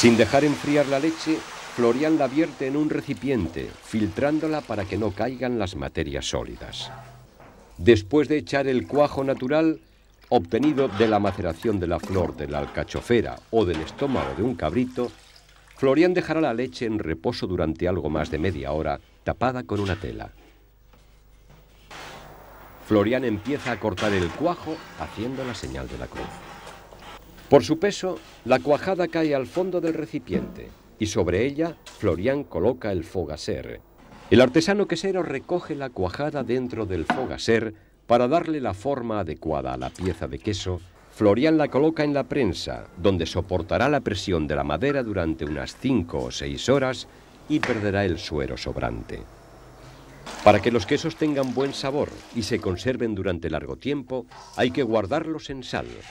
Sin dejar enfriar la leche, Florian la vierte en un recipiente, filtrándola para que no caigan las materias sólidas. Después de echar el cuajo natural, obtenido de la maceración de la flor de la alcachofera o del estómago de un cabrito, Florian dejará la leche en reposo durante algo más de media hora, tapada con una tela. Florian empieza a cortar el cuajo haciendo la señal de la cruz. Por su peso, la cuajada cae al fondo del recipiente y sobre ella Florian coloca el fogaser. El artesano quesero recoge la cuajada dentro del fogaser para darle la forma adecuada a la pieza de queso. Florian la coloca en la prensa, donde soportará la presión de la madera durante unas 5 o 6 horas y perderá el suero sobrante. Para que los quesos tengan buen sabor y se conserven durante largo tiempo, hay que guardarlos en sal,